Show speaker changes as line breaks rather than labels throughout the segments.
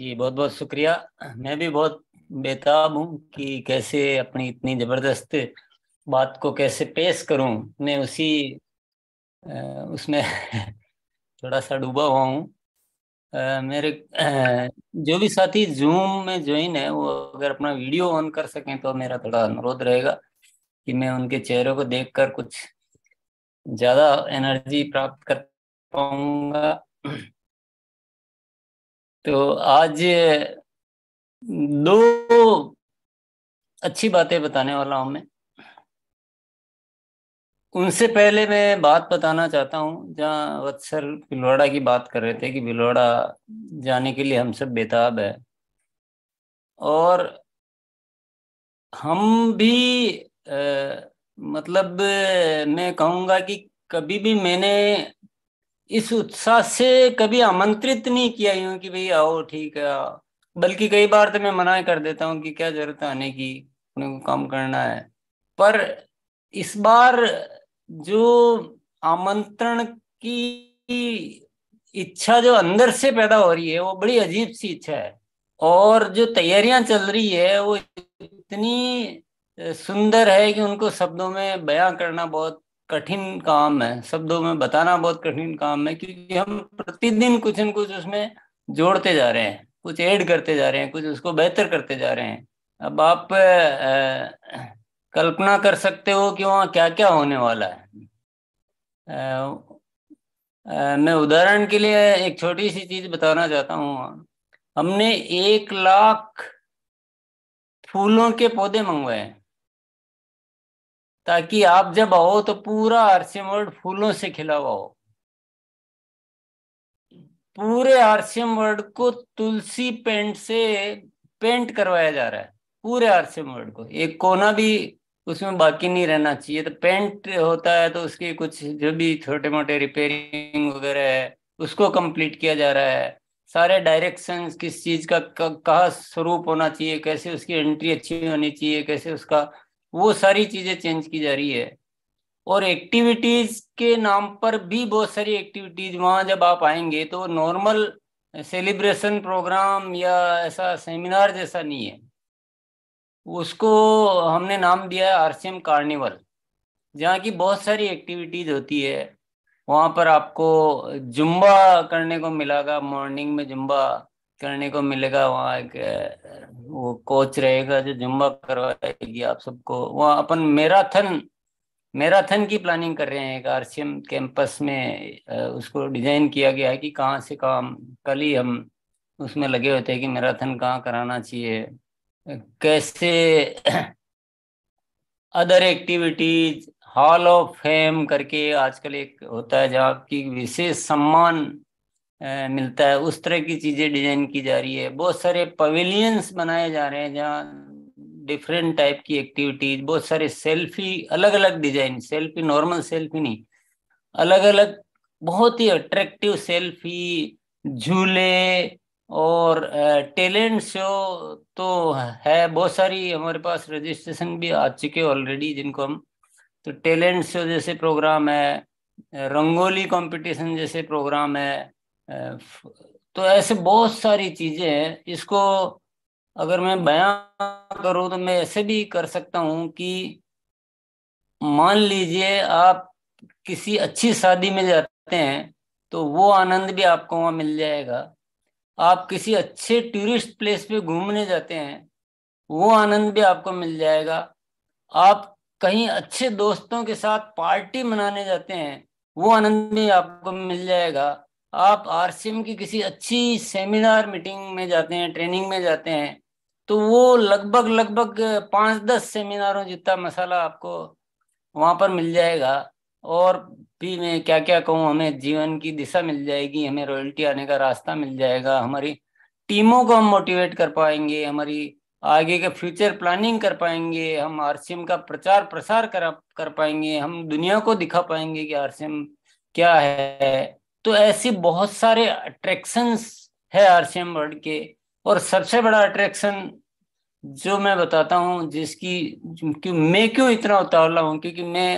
जी बहुत बहुत शुक्रिया मैं भी बहुत बेताब हूँ कि कैसे अपनी इतनी जबरदस्त बात को कैसे पेश करूँ मैं उसी उसमें थोड़ा सा डूबा हुआ हूँ मेरे जो भी साथी जूम में ज्वाइन है वो अगर अपना वीडियो ऑन कर सकें तो मेरा थोड़ा अनुरोध रहेगा कि मैं उनके चेहरे को देखकर कुछ ज़्यादा एनर्जी प्राप्त कर पाऊंगा तो आज दो अच्छी बातें बताने वाला हूं मैं उनसे पहले मैं बात बताना चाहता हूं जहां वत्सर भिलवाड़ा की बात कर रहे थे कि भिलवाड़ा जाने के लिए हम सब बेताब है और हम भी आ, मतलब मैं कहूंगा कि कभी भी मैंने इस उत्साह से कभी आमंत्रित नहीं किया यूं कि भाई आओ ठीक है बल्कि कई बार तो मैं मना कर देता हूँ कि क्या जरूरत है आने की अपने को काम करना है पर इस बार जो आमंत्रण की इच्छा जो अंदर से पैदा हो रही है वो बड़ी अजीब सी इच्छा है और जो तैयारियां चल रही है वो इतनी सुंदर है कि उनको शब्दों में बयां करना बहुत कठिन काम है शब्दों में बताना बहुत कठिन काम है क्योंकि हम प्रतिदिन कुछ न कुछ उसमें जोड़ते जा रहे हैं कुछ ऐड करते जा रहे हैं कुछ उसको बेहतर करते जा रहे हैं अब आप आ, कल्पना कर सकते हो कि वहाँ क्या क्या होने वाला है आ, आ, मैं उदाहरण के लिए एक छोटी सी चीज बताना चाहता हूँ हमने एक लाख फूलों के पौधे मंगवाए हैं ताकि आप जब आओ तो पूरा आरसीएम फूलों से खिला हुआ हो पूरे आरसीएम वर्ड को तुलसी पेंट से पेंट करवाया जा रहा है पूरे आरसीएम वर्ड को एक कोना भी उसमें बाकी नहीं रहना चाहिए तो पेंट होता है तो उसकी कुछ जो भी छोटे मोटे रिपेयरिंग वगैरह है उसको कंप्लीट किया जा रहा है सारे डायरेक्शन किस चीज का कहा स्वरूप होना चाहिए कैसे उसकी एंट्री अच्छी होनी चाहिए कैसे उसका वो सारी चीजें चेंज की जा रही है और एक्टिविटीज के नाम पर भी बहुत सारी एक्टिविटीज वहां जब आप आएंगे तो नॉर्मल सेलिब्रेशन प्रोग्राम या ऐसा सेमिनार जैसा नहीं है उसको हमने नाम दिया है आरसीएम कार्निवल जहाँ की बहुत सारी एक्टिविटीज होती है वहाँ पर आपको जुम्बा करने को मिलागा मॉर्निंग में जुम्बा करने को मिलेगा वहाँ एक वो कोच रहेगा जो जुम्बा करवाएगी आप सबको वहाँ अपन मैराथन मैराथन की प्लानिंग कर रहे हैं एक आर कैंपस में उसको डिजाइन किया गया है कि कहाँ से काम कल ही हम उसमें लगे होते हैं कि मैराथन कहाँ कराना चाहिए कैसे other activities hall of fame करके आजकल एक होता है जहाँ की विशेष सम्मान मिलता है उस तरह की चीजें डिजाइन की जा रही है बहुत सारे पवेलियंस बनाए जा रहे हैं जहाँ डिफरेंट टाइप की एक्टिविटीज बहुत सारे सेल्फी अलग अलग डिजाइन सेल्फी नॉर्मल सेल्फी नहीं अलग अलग बहुत ही अट्रैक्टिव सेल्फी झूले और टैलेंट शो तो है बहुत सारी हमारे पास रजिस्ट्रेशन भी आ चुके ऑलरेडी जिनको हम तो टैलेंट शो जैसे प्रोग्राम है रंगोली कंपटीशन जैसे प्रोग्राम है तो ऐसे बहुत सारी चीज़ें हैं इसको अगर मैं बयान करूं तो मैं ऐसे भी कर सकता हूं कि मान लीजिए आप किसी अच्छी शादी में जाते हैं तो वो आनंद भी आपको वहां मिल जाएगा आप किसी अच्छे टूरिस्ट प्लेस पे घूमने जाते हैं वो आनंद भी आपको मिल जाएगा आप कहीं अच्छे दोस्तों के साथ पार्टी मनाने जाते हैं वो आनंद भी आपको मिल जाएगा आप आर की किसी अच्छी सेमिनार मीटिंग में जाते हैं ट्रेनिंग में जाते हैं तो वो लगभग लगभग पाँच दस सेमिनारों जितना मसाला आपको वहाँ पर मिल जाएगा और भी मैं क्या क्या कहूँ हमें जीवन की दिशा मिल जाएगी हमें रॉयल्टी आने का रास्ता मिल जाएगा हमारी टीमों को हम मोटिवेट कर पाएंगे हमारी आगे का फ्यूचर प्लानिंग कर पाएंगे हम आर का प्रचार प्रसार कर कर पाएंगे हम दुनिया को दिखा पाएंगे कि आर क्या है तो ऐसे बहुत सारे अट्रैक्शन है आरसीएम वर्ल्ड के और सबसे बड़ा अट्रैक्शन जो मैं बताता हूँ जिसकी क्यों मैं क्यों इतना उतावला हूँ क्योंकि मैं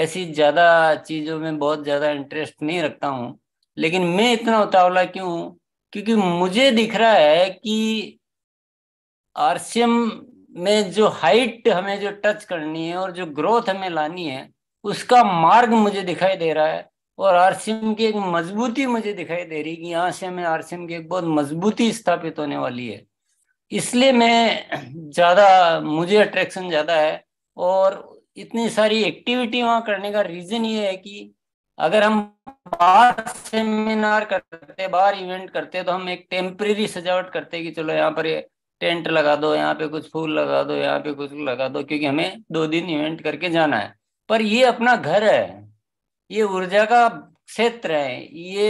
ऐसी ज़्यादा चीज़ों में बहुत ज़्यादा इंटरेस्ट नहीं रखता हूँ लेकिन मैं इतना उतावला क्यों हूँ क्योंकि मुझे दिख रहा है कि आरसीएम में जो हाइट हमें जो टच करनी है और जो ग्रोथ हमें लानी है उसका मार्ग मुझे दिखाई दे रहा है और आरसीएम की एक मजबूती मुझे दिखाई दे रही कि यहाँ से हमें आरसीएम की एक बहुत मजबूती स्थापित होने वाली है इसलिए मैं ज़्यादा मुझे अट्रैक्शन ज़्यादा है और इतनी सारी एक्टिविटी वहाँ करने का रीज़न ये है कि अगर हम बाहर सेमिनार करते बाहर इवेंट करते तो हम एक टेम्परेरी सजावट करते कि चलो यहाँ पर टेंट लगा दो यहाँ पे कुछ फूल लगा दो यहाँ पे कुछ लगा दो क्योंकि हमें दो दिन इवेंट करके जाना है पर ये अपना घर है ये ऊर्जा का क्षेत्र है ये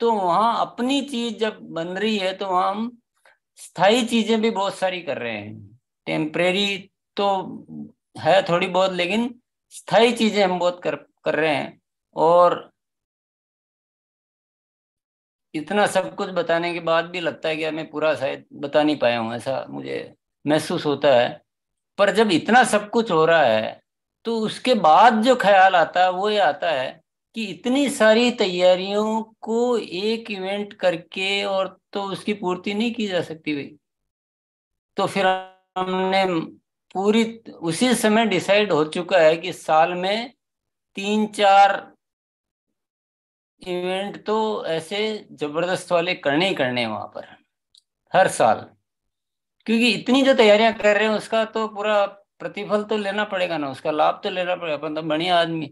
तो वहां अपनी चीज जब बन रही है तो वहां हम स्थायी चीजें भी बहुत सारी कर रहे हैं टेम्परेरी तो है थोड़ी बहुत लेकिन स्थायी चीजें हम बहुत कर कर रहे हैं और इतना सब कुछ बताने के बाद भी लगता है कि मैं पूरा शायद बता नहीं पाया हूँ ऐसा मुझे महसूस होता है पर जब इतना सब कुछ हो रहा है तो उसके बाद जो ख्याल आता है वो ये आता है कि इतनी सारी तैयारियों को एक इवेंट करके और तो उसकी पूर्ति नहीं की जा सकती भाई तो फिर हमने पूरी उसी समय डिसाइड हो चुका है कि साल में तीन चार इवेंट तो ऐसे जबरदस्त वाले करने ही करने हैं वहां पर हर साल क्योंकि इतनी जो तैयारियां कर रहे हैं उसका तो पूरा प्रतिफल तो लेना पड़ेगा ना उसका लाभ तो लेना पड़ेगा अपन तो बढ़िया आदमी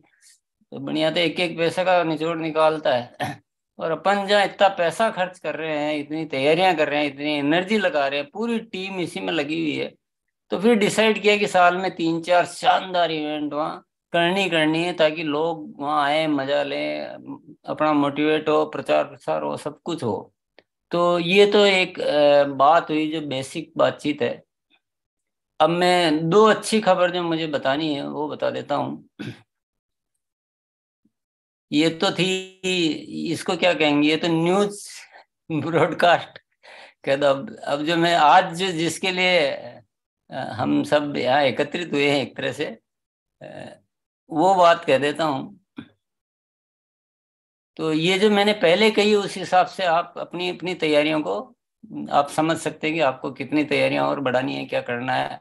तो बढ़िया तो एक एक पैसे का निचोड़ निकालता है और अपन जहाँ इतना पैसा खर्च कर रहे हैं इतनी तैयारियां कर रहे हैं इतनी एनर्जी लगा रहे हैं पूरी टीम इसी में लगी हुई है तो फिर डिसाइड किया कि साल में तीन चार शानदार इवेंट वहाँ करनी करनी है ताकि लोग वहाँ आए मजा लें अपना मोटिवेट हो प्रचार प्रसार हो सब कुछ हो तो ये तो एक बात हुई जो बेसिक बातचीत है अब मैं दो अच्छी खबर जो मुझे बतानी है वो बता देता हूँ ये तो थी इसको क्या कहेंगे ये तो न्यूज ब्रॉडकास्ट कह अब अब जो मैं आज जो जिसके लिए हम सब यहाँ एकत्रित हुए हैं एक तरह से वो बात कह देता हूँ तो ये जो मैंने पहले कही उस हिसाब से आप अपनी अपनी तैयारियों को आप समझ सकते हैं कि आपको कितनी तैयारियां और बढ़ानी है क्या करना है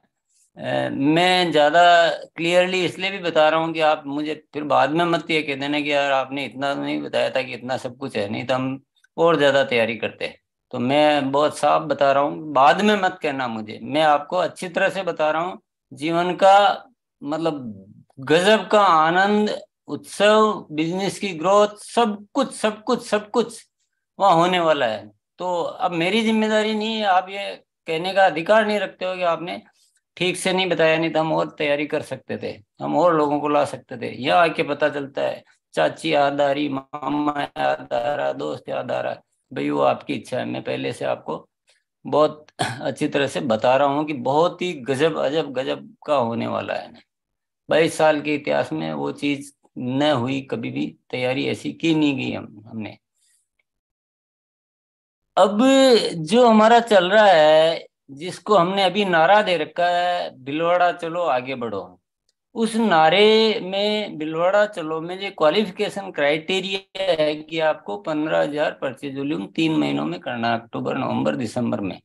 मैं ज़्यादा क्लियरली इसलिए भी बता रहा हूँ कि आप मुझे फिर बाद में मत ये कह देना कि यार आपने इतना तो नहीं बताया था कि इतना सब कुछ है नहीं तो हम और ज़्यादा तैयारी करते हैं तो मैं बहुत साफ बता रहा हूँ बाद में मत कहना मुझे मैं आपको अच्छी तरह से बता रहा हूँ जीवन का मतलब गजब का आनंद उत्सव बिजनेस की ग्रोथ सब कुछ सब कुछ सब कुछ वहाँ होने वाला है तो अब मेरी जिम्मेदारी नहीं है आप ये कहने का अधिकार नहीं रखते हो कि आपने ठीक से नहीं बताया नहीं तो हम और तैयारी कर सकते थे हम और लोगों को ला सकते थे यह आके पता चलता है चाची याद आ रही मामा याद आ रहा दोस्त याद आ रहा भाई वो आपकी इच्छा है मैं पहले से आपको बहुत अच्छी तरह से बता रहा हूँ कि बहुत ही गजब अजब गजब का होने वाला है बाईस साल के इतिहास में वो चीज न हुई कभी भी तैयारी ऐसी की नहीं गई हम हमने अब जो हमारा चल रहा है जिसको हमने अभी नारा दे रखा है बिलवाड़ा चलो आगे बढ़ो उस नारे में बिलवाड़ा चलो में जो क्वालिफिकेशन क्राइटेरिया है कि आपको पंद्रह हजार परचेज वॉल्यूम तीन महीनों में करना अक्टूबर नवंबर दिसंबर में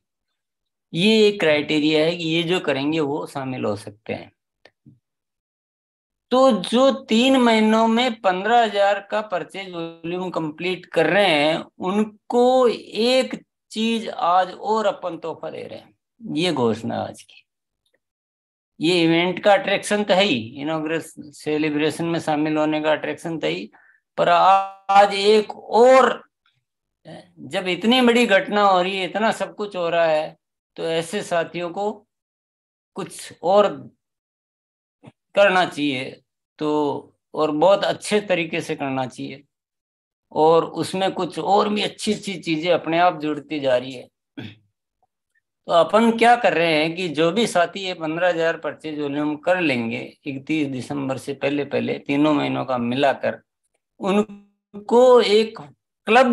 ये एक क्राइटेरिया है कि ये जो करेंगे वो शामिल हो सकते हैं तो जो तीन महीनों में पंद्रह हजार का परचेज वॉल्यूम कंप्लीट कर रहे हैं उनको एक चीज आज और अपन तोहफा दे रहे हैं ये घोषणा आज की ये इवेंट का अट्रैक्शन तो है ही इनोग्रेस सेलिब्रेशन में शामिल होने का अट्रैक्शन तो ही पर आज एक और जब इतनी बड़ी घटना हो रही है इतना सब कुछ हो रहा है तो ऐसे साथियों को कुछ और करना चाहिए तो और बहुत अच्छे तरीके से करना चाहिए और उसमें कुछ और भी अच्छी अच्छी चीजें अपने आप जुड़ती जा रही है तो अपन क्या कर रहे हैं कि जो भी साथी ये पंद्रह हजार परचेज वॉल्यूम कर लेंगे इकतीस दिसंबर से पहले पहले तीनों महीनों का मिलाकर उनको एक क्लब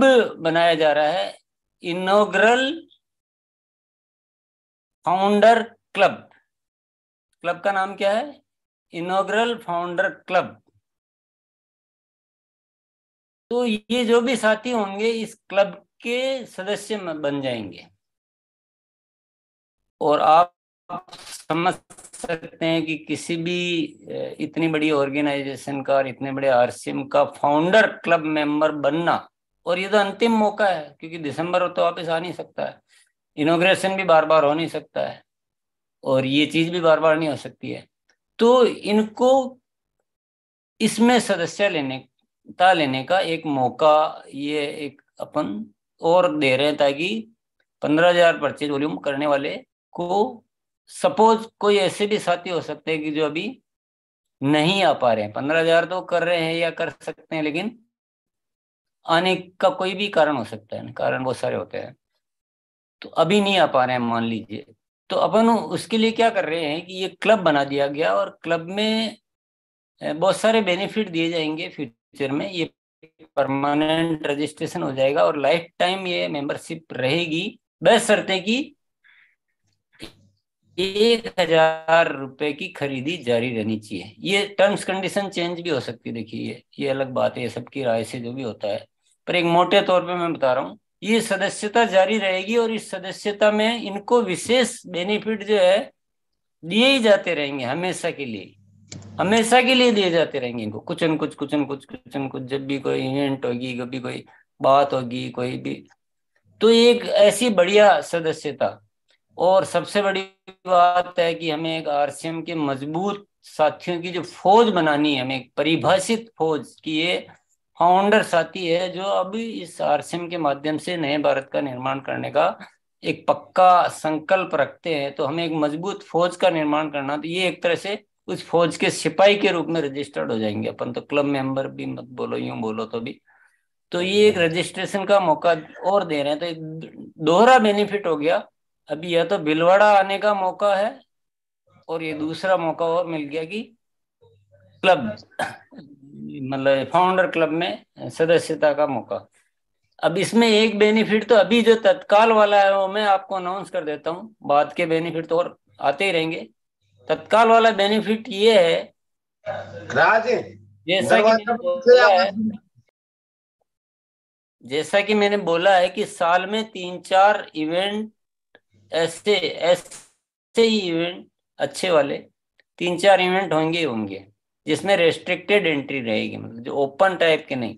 बनाया जा रहा है इनोग्रल फाउंडर क्लब क्लब का नाम क्या है इनोग्रल फाउंडर क्लब तो ये जो भी साथी होंगे इस क्लब के सदस्य बन जाएंगे और आप समझ सकते हैं कि किसी भी इतनी बड़ी ऑर्गेनाइजेशन का और इतने बड़े आरसीएम का फाउंडर क्लब मेंबर बनना और ये तो अंतिम मौका है क्योंकि दिसंबर तो वापस आ नहीं सकता है इनोग्रेशन भी बार बार हो नहीं सकता है और ये चीज भी बार बार नहीं हो सकती है तो इनको इसमें सदस्य लेने ता लेने का एक मौका ये एक अपन और दे रहे हैं ताकि पंद्रह हजार परचेज वॉल्यूम करने वाले को सपोज कोई ऐसे भी साथी हो सकते हैं कि जो अभी नहीं आ पा रहे हैं पंद्रह हजार तो कर रहे हैं या कर सकते हैं लेकिन आने का कोई भी कारण हो सकता है कारण बहुत सारे होते हैं तो अभी नहीं आ पा रहे हैं मान लीजिए तो अपन उसके लिए क्या कर रहे हैं कि ये क्लब बना दिया गया और क्लब में बहुत सारे बेनिफिट दिए जाएंगे फ्यूचर में ये परमानेंट रजिस्ट्रेशन हो जाएगा और लाइफ टाइम ये मेंबरशिप रहेगी शर्त है कि एक हजार रुपए की खरीदी जारी रहनी चाहिए ये टर्म्स कंडीशन चेंज भी हो सकती है देखिए ये ये अलग बात है सबकी राय से जो भी होता है पर एक मोटे तौर पे मैं बता रहा हूँ ये सदस्यता जारी रहेगी और इस सदस्यता में इनको विशेष बेनिफिट जो है दिए ही जाते रहेंगे हमेशा के लिए हमेशा के लिए दिए जाते रहेंगे इनको कुछ न कुछ कुछ न कुछ कुछ न कुछ जब भी कोई इवेंट होगी कभी कोई बात होगी कोई भी तो एक ऐसी बढ़िया सदस्यता और सबसे बड़ी बात है कि हमें एक आरसीएम के मजबूत साथियों की जो फौज बनानी है हमें एक परिभाषित फौज की ये फाउंडर साथी है जो अभी इस आरसीएम के माध्यम से नए भारत का निर्माण करने का एक पक्का संकल्प रखते हैं तो हमें एक मजबूत फौज का निर्माण करना तो ये एक तरह से उस फौज के सिपाही के रूप में रजिस्टर्ड हो जाएंगे अपन तो क्लब मेंबर भी मत बोलो यूं बोलो तो भी तो ये एक रजिस्ट्रेशन हम्म। का मौका और दे रहे हैं तो एक दोहरा बेनिफिट हो गया अभी यह तो भिलवाड़ा आने का मौका है और ये हाँ। दूसरा मौका और मिल गया कि क्लब मतलब फाउंडर क्लब में सदस्यता का मौका अब इसमें एक बेनिफिट तो अभी जो तत्काल वाला है वो मैं आपको अनाउंस कर देता हूँ बाद के बेनिफिट तो और आते ही रहेंगे तत्काल वाला बेनिफिट ये है जैसा कि मैंने बोला है जैसा कि मैंने बोला है कि साल में तीन चार इवेंट ऐसे ऐसे ही इवेंट अच्छे वाले तीन चार इवेंट होंगे ही होंगे जिसमें रेस्ट्रिक्टेड एंट्री रहेगी मतलब जो ओपन टाइप के नहीं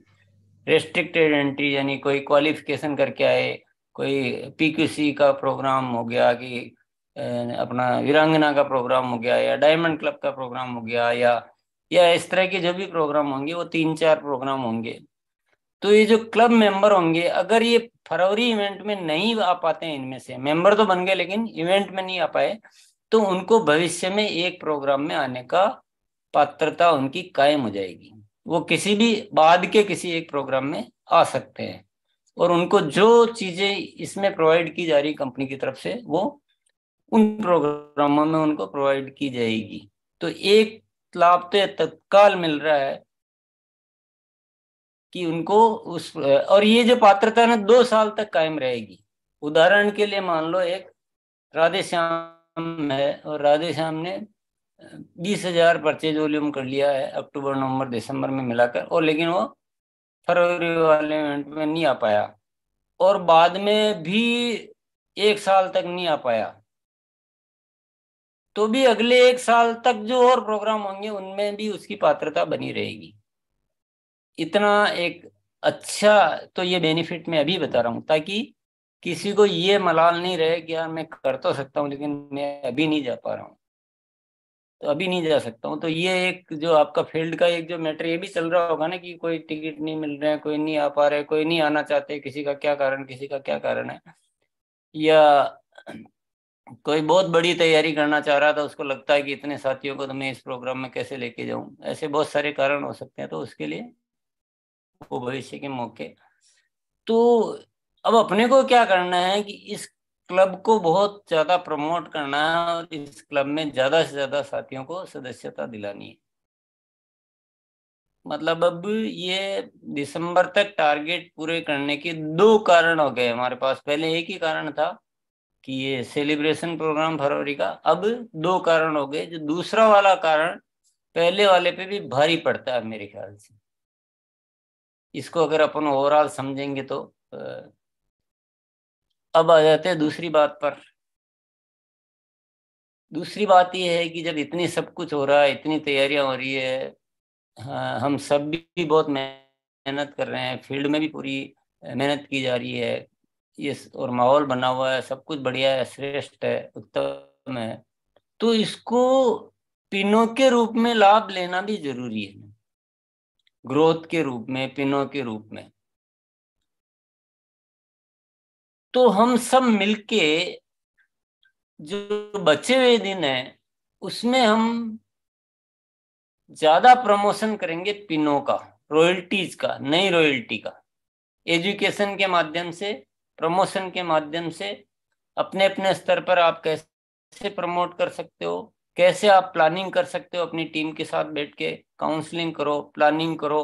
रेस्ट्रिक्टेड एंट्री यानी कोई क्वालिफिकेशन करके आए कोई पीक्यूसी का प्रोग्राम हो गया कि अपना वीरांगना का प्रोग्राम हो गया या डायमंड क्लब का प्रोग्राम हो गया या या इस तरह के जो भी प्रोग्राम होंगे वो तीन चार प्रोग्राम होंगे तो ये जो क्लब मेंबर होंगे अगर ये फरवरी इवेंट में नहीं आ पाते हैं इनमें से मेंबर तो बन गए लेकिन इवेंट में नहीं आ पाए तो उनको भविष्य में एक प्रोग्राम में आने का पात्रता उनकी कायम हो जाएगी वो किसी भी बाद के किसी एक प्रोग्राम में आ सकते हैं और उनको जो चीजें इसमें प्रोवाइड की जा रही कंपनी की तरफ से वो उन प्रोग्रामों में उनको प्रोवाइड की जाएगी तो एक लाभ तो तत्काल मिल रहा है कि उनको उस और ये जो पात्रता ना दो साल तक कायम रहेगी उदाहरण के लिए मान लो एक राधे श्याम है और राधे श्याम ने बीस हजार परचेज वॉल्यूम कर लिया है अक्टूबर नवंबर दिसंबर में मिलाकर और लेकिन वो फरवरी वाले इवेंट में नहीं आ पाया और बाद में भी एक साल तक नहीं आ पाया तो भी अगले एक साल तक जो और प्रोग्राम होंगे उनमें भी उसकी पात्रता बनी रहेगी इतना एक अच्छा तो ये बेनिफिट मैं अभी बता रहा हूँ ताकि किसी को ये मलाल नहीं रहे कि यार मैं कर तो सकता हूँ लेकिन मैं अभी नहीं जा पा रहा हूँ तो अभी नहीं जा सकता हूँ तो ये एक जो आपका फील्ड का एक जो मैटर ये भी चल रहा होगा ना कि कोई टिकट नहीं मिल रहा है कोई नहीं आ पा रहा है कोई नहीं आना चाहते किसी का क्या कारण किसी का क्या कारण है या कोई बहुत बड़ी तैयारी करना चाह रहा था उसको लगता है कि इतने साथियों को तो मैं इस प्रोग्राम में कैसे लेके जाऊं ऐसे बहुत सारे कारण हो सकते हैं तो उसके लिए वो भविष्य के मौके तो अब अपने को क्या करना है कि इस क्लब को बहुत ज्यादा प्रमोट करना है और इस क्लब में ज्यादा से ज्यादा साथियों को सदस्यता दिलानी है मतलब अब ये दिसंबर तक टारगेट पूरे करने के दो कारण हो गए हमारे पास पहले एक ही कारण था कि ये सेलिब्रेशन प्रोग्राम फरवरी का अब दो कारण हो गए जो दूसरा वाला कारण पहले वाले पे भी भारी पड़ता है मेरे ख्याल से इसको अगर अपन ओवरऑल समझेंगे तो अब आ जाते हैं दूसरी बात पर दूसरी बात यह है कि जब इतनी सब कुछ हो रहा है इतनी तैयारियां हो रही है हम सब भी बहुत मेहनत कर रहे हैं फील्ड में भी पूरी मेहनत की जा रही है ये और माहौल बना हुआ है सब कुछ बढ़िया है श्रेष्ठ है उत्तम है तो इसको पिनों के रूप में लाभ लेना भी जरूरी है ग्रोथ के रूप में पिनों के रूप में तो हम सब मिलके जो बचे हुए दिन है उसमें हम ज्यादा प्रमोशन करेंगे पिनों का रॉयल्टीज का नई रॉयल्टी का एजुकेशन के माध्यम से प्रमोशन के माध्यम से अपने अपने स्तर पर आप कैसे प्रमोट कर सकते हो कैसे आप प्लानिंग कर सकते हो अपनी टीम के साथ बैठ के काउंसलिंग करो प्लानिंग करो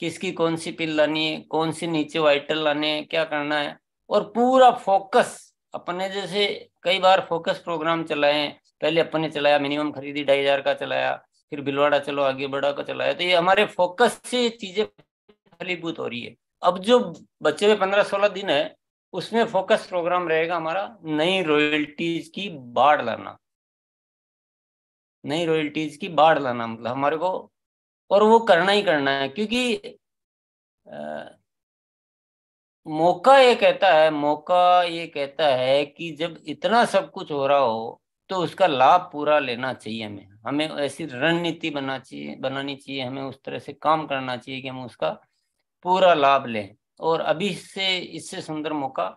किसकी कौन सी पिल लानी है कौन सी नीचे वाइटल लाने हैं क्या करना है और पूरा फोकस अपने जैसे कई बार फोकस प्रोग्राम चलाए पहले अपने चलाया मिनिमम खरीदी ढाई हजार का चलाया फिर भिलवाड़ा चलो आगे बढ़ा का चलाया तो ये हमारे फोकस से चीजें फलीभूत हो रही है अब जो बचे हुए पंद्रह सोलह दिन है उसमें फोकस प्रोग्राम रहेगा हमारा नई रॉयल्टीज की बाढ़ लाना नई रॉयल्टीज की बाढ़ लाना मतलब हमारे को और वो करना ही करना है क्योंकि आ, मौका ये कहता है मौका ये कहता है कि जब इतना सब कुछ हो रहा हो तो उसका लाभ पूरा लेना चाहिए हमें हमें ऐसी रणनीति बना चाहिए बनानी चाहिए हमें उस तरह से काम करना चाहिए कि हम उसका पूरा लाभ लें और अभी से इससे सुंदर मौका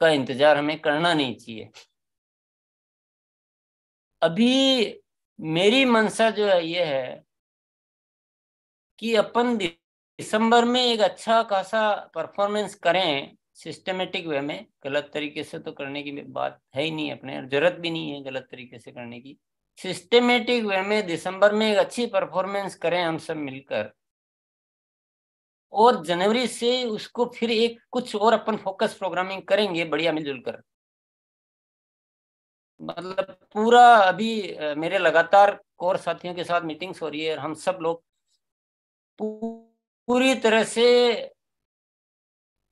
का इंतजार हमें करना नहीं चाहिए अभी मेरी मंशा जो है ये है कि अपन दिसंबर में एक अच्छा खासा परफॉर्मेंस करें सिस्टमेटिक वे में गलत तरीके से तो करने की बात है ही नहीं अपने जरूरत भी नहीं है गलत तरीके से करने की सिस्टमेटिक वे में दिसंबर में एक अच्छी परफॉर्मेंस करें हम सब मिलकर और जनवरी से उसको फिर एक कुछ और अपन फोकस प्रोग्रामिंग करेंगे बढ़िया मिलजुल कर मतलब पूरा अभी मेरे लगातार कोर साथियों के साथ मीटिंग्स हो रही है और हम सब लोग पूरी तरह से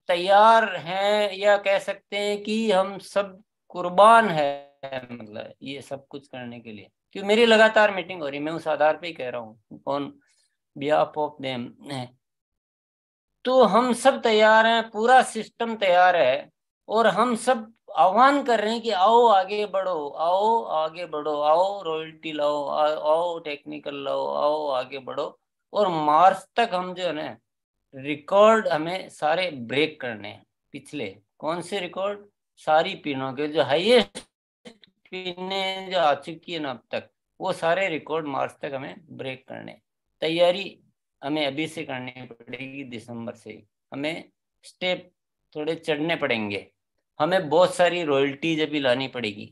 तैयार हैं या कह सकते हैं कि हम सब कुर्बान है मतलब ये सब कुछ करने के लिए क्योंकि मेरी लगातार मीटिंग हो रही है मैं उस आधार पे ही कह रहा हूँ कौन बिहाफ ऑफ देम तो हम सब तैयार हैं पूरा सिस्टम तैयार है और हम सब आह्वान कर रहे हैं कि आओ आगे बढ़ो आओ आगे बढ़ो आओ रॉयल्टी लाओ आओ टेक्निकल लाओ आओ आगे बढ़ो और मार्च तक हम जो है ना रिकॉर्ड हमें सारे ब्रेक करने हैं पिछले कौन से रिकॉर्ड सारी पिनों के जो हाईएस्ट पिने जो आ चुकी है ना अब तक वो सारे रिकॉर्ड मार्च तक हमें ब्रेक करने तैयारी हमें अभी से करनी पड़ेगी दिसंबर से हमें स्टेप थोड़े चढ़ने पड़ेंगे हमें बहुत सारी रॉयल्टीज अभी लानी पड़ेगी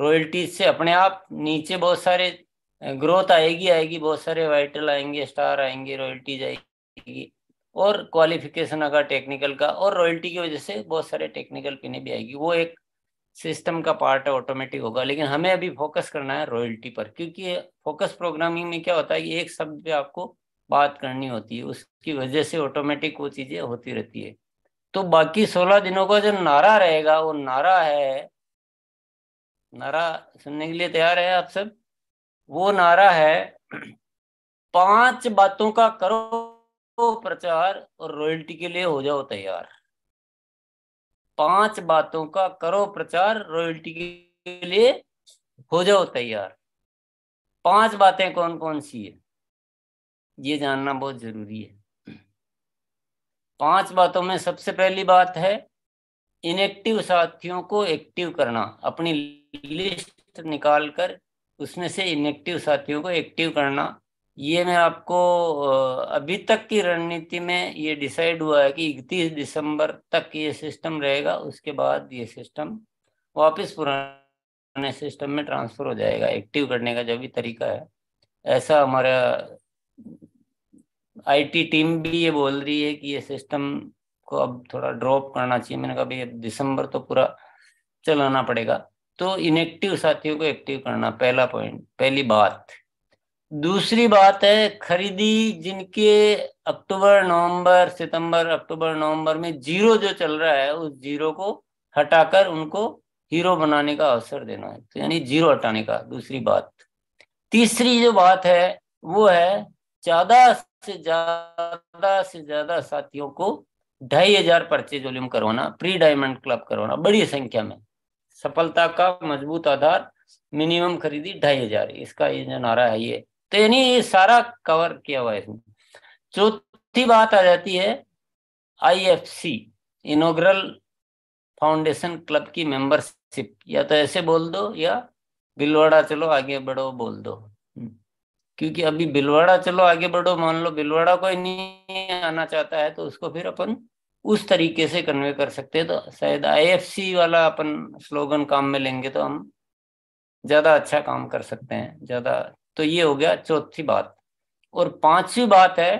रॉयल्टीज से अपने आप नीचे बहुत सारे ग्रोथ आएगी आएगी बहुत सारे वाइटल आएंगे स्टार आएंगे रॉयल्टीज आएगी और क्वालिफिकेशन आगा टेक्निकल का और रॉयल्टी की वजह से बहुत सारे टेक्निकल पीने भी आएगी वो एक सिस्टम का पार्ट है ऑटोमेटिक होगा लेकिन हमें अभी फोकस करना है रॉयल्टी पर क्योंकि फोकस प्रोग्रामिंग में क्या होता है कि एक शब्द पे आपको बात करनी होती है उसकी वजह से ऑटोमेटिक वो चीज़ें होती रहती है तो बाकी सोलह दिनों का जो नारा रहेगा वो नारा है नारा सुनने के लिए तैयार है आप सब वो नारा है पांच बातों का करो प्रचार और रॉयल्टी के लिए हो जाओ तैयार पांच बातों का करो प्रचार रॉयल्टी के लिए हो जाओ तैयार पांच बातें कौन कौन सी है ये जानना बहुत जरूरी है पांच बातों में सबसे पहली बात है इनएक्टिव साथियों को एक्टिव करना अपनी लिस्ट निकाल कर उसमें से इनएक्टिव साथियों को एक्टिव करना ये मैं आपको अभी तक की रणनीति में ये डिसाइड हुआ है कि इकतीस दिसंबर तक ये सिस्टम रहेगा उसके बाद ये सिस्टम वापस पुराने सिस्टम में ट्रांसफर हो जाएगा एक्टिव करने का जो भी तरीका है ऐसा हमारा आईटी टीम भी ये बोल रही है कि ये सिस्टम को अब थोड़ा ड्रॉप करना चाहिए मैंने कहा दिसंबर तो पूरा चलाना पड़ेगा तो इनएक्टिव साथियों को एक्टिव करना पहला पॉइंट पहली बात दूसरी बात है खरीदी जिनके अक्टूबर नवंबर सितंबर अक्टूबर नवंबर में जीरो जो चल रहा है उस जीरो को हटाकर उनको हीरो बनाने का अवसर देना है तो यानी जीरो हटाने का दूसरी बात तीसरी जो बात है वो है ज्यादा से ज्यादा से ज्यादा साथियों को ढाई हजार परचेज वॉल्यूम करवाना प्री डायमंड क्लब करवाना बड़ी संख्या में सफलता का मजबूत आधार मिनिमम खरीदी ढाई हजार इसका ये जो नारा है ये तो यानी ये सारा कवर किया हुआ है इसमें चौथी बात आ जाती है I F C inaugural foundation club की मेंबरशिप या तो ऐसे बोल दो या बिलवाड़ा चलो आगे बढ़ो बोल दो हम्म। क्योंकि अभी बिलवाड़ा चलो आगे बढ़ो मान लो बिलवाड़ा कोई नहीं आना चाहता है तो उसको फिर अपन उस तरीके से कन्वे कर सकते हैं तो शायद आईएफसी वाला अपन स्लोगन काम में लेंगे तो हम ज्यादा अच्छा काम कर सकते हैं ज्यादा तो ये हो गया चौथी बात और पांचवी बात है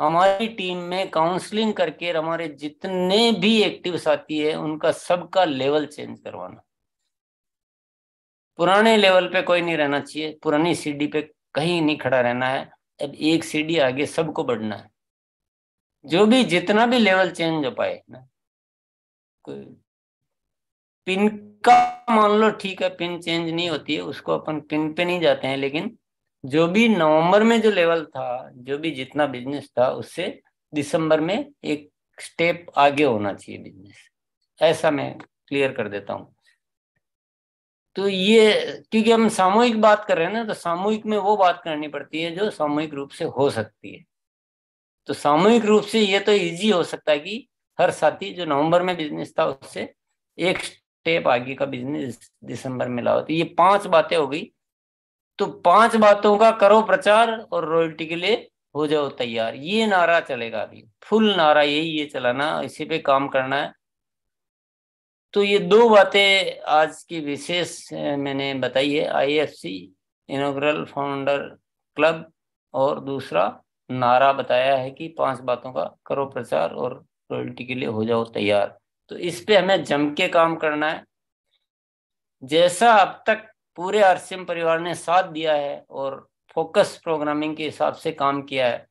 हमारी टीम में काउंसलिंग करके हमारे जितने भी एक्टिव साथी है उनका सबका लेवल चेंज करवाना पुराने लेवल पे कोई नहीं रहना चाहिए पुरानी सीडी पे कहीं नहीं खड़ा रहना है अब एक सीढ़ी आगे सबको बढ़ना है जो भी जितना भी लेवल चेंज हो पाए ना कोई पिन का मान लो ठीक है पिन चेंज नहीं होती है उसको अपन पिन पे नहीं जाते हैं लेकिन जो भी नवंबर में जो लेवल था जो भी जितना बिजनेस था उससे दिसंबर में एक स्टेप आगे होना चाहिए बिजनेस ऐसा मैं क्लियर कर देता हूँ तो ये क्योंकि हम सामूहिक बात कर रहे हैं ना तो सामूहिक में वो बात करनी पड़ती है जो सामूहिक रूप से हो सकती है तो सामूहिक रूप से ये तो इजी हो सकता है कि हर साथी जो नवंबर में बिजनेस था उससे एक स्टेप आगे का बिजनेस दिसंबर में लाओ तो ये पांच बातें हो गई तो पांच बातों का करो प्रचार और रॉयल्टी के लिए हो जाओ तैयार ये नारा चलेगा अभी फुल नारा यही ये चलाना इसी पे काम करना है तो ये दो बातें आज की विशेष मैंने बताई है आईएफसी इनोग्रल फाउंडर क्लब और दूसरा नारा बताया है कि पांच बातों का करो प्रचार और रॉयल्टी के लिए हो जाओ तैयार तो इस पे हमें जम के काम करना है जैसा अब तक पूरे आरसीएम परिवार ने साथ दिया है और फोकस प्रोग्रामिंग के हिसाब से काम किया है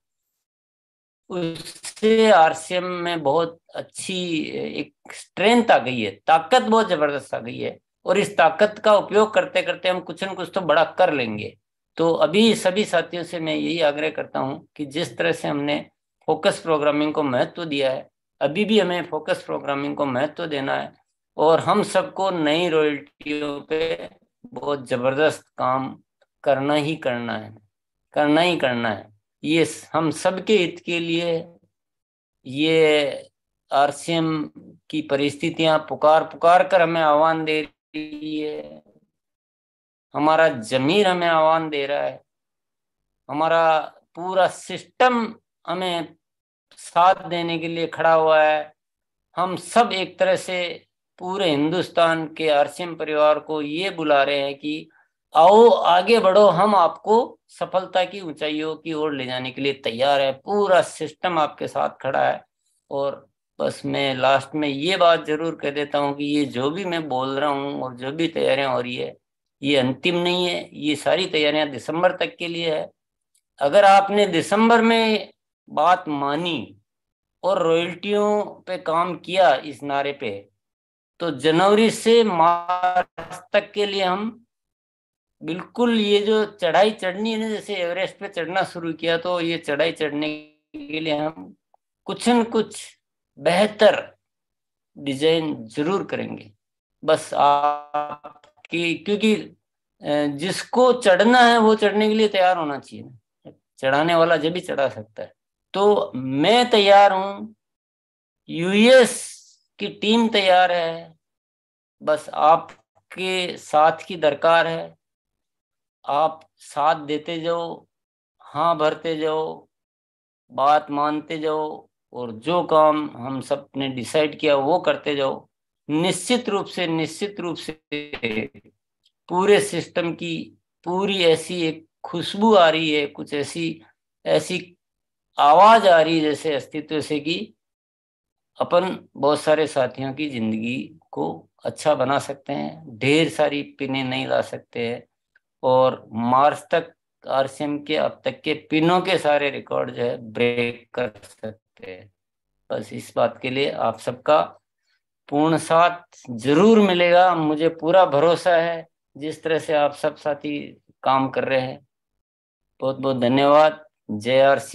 उससे आरसीएम में बहुत अच्छी एक स्ट्रेंथ आ गई है ताकत बहुत जबरदस्त आ गई है और इस ताकत का उपयोग करते करते हम कुछ न कुछ तो बड़ा कर लेंगे तो अभी सभी साथियों से मैं यही आग्रह करता हूँ कि जिस तरह से हमने फोकस प्रोग्रामिंग को महत्व दिया है अभी भी हमें फोकस प्रोग्रामिंग को महत्व देना है और हम सबको नई रॉयल्टियों पे बहुत जबरदस्त काम करना ही करना है करना ही करना है ये हम सबके हित के लिए ये आर की परिस्थितियां पुकार पुकार कर हमें आह्वान दे रही है हमारा जमीर हमें आह्वान दे रहा है हमारा पूरा सिस्टम हमें साथ देने के लिए खड़ा हुआ है हम सब एक तरह से पूरे हिंदुस्तान के आरसीएम परिवार को ये बुला रहे हैं कि आओ आगे बढ़ो हम आपको सफलता की ऊंचाइयों की ओर ले जाने के लिए तैयार है पूरा सिस्टम आपके साथ खड़ा है और बस मैं लास्ट में ये बात जरूर कह देता हूँ कि ये जो भी मैं बोल रहा हूँ और जो भी तैयारियां हो रही है ये अंतिम नहीं है ये सारी तैयारियां दिसंबर तक के लिए है अगर आपने दिसंबर में बात मानी और रॉयल्टियों पे काम किया इस नारे पे तो जनवरी से मार्च तक के लिए हम बिल्कुल ये जो चढ़ाई चढ़नी है ना जैसे एवरेस्ट पे चढ़ना शुरू किया तो ये चढ़ाई चढ़ने के लिए हम कुछ न कुछ बेहतर डिजाइन जरूर करेंगे बस आपकी क्योंकि जिसको चढ़ना है वो चढ़ने के लिए तैयार होना चाहिए चढ़ाने वाला जब भी चढ़ा सकता है तो मैं तैयार हूं यूएस की टीम तैयार है बस आपके साथ की दरकार है आप साथ देते जाओ हाँ भरते जाओ बात मानते जाओ और जो काम हम सब ने डिसाइड किया वो करते जाओ निश्चित रूप से निश्चित रूप से पूरे सिस्टम की पूरी ऐसी एक खुशबू आ रही है कुछ ऐसी ऐसी आवाज आ रही है जैसे अस्तित्व से कि अपन बहुत सारे साथियों की जिंदगी को अच्छा बना सकते हैं ढेर सारी पिने नहीं ला सकते हैं और मार्च तक आरसीएम के अब तक के पिनों के सारे रिकॉर्ड जो है ब्रेक कर सकते हैं बस इस बात के लिए आप सबका पूर्ण साथ जरूर मिलेगा मुझे पूरा भरोसा है जिस तरह से आप सब साथी काम कर रहे हैं बहुत बहुत धन्यवाद जय आर सी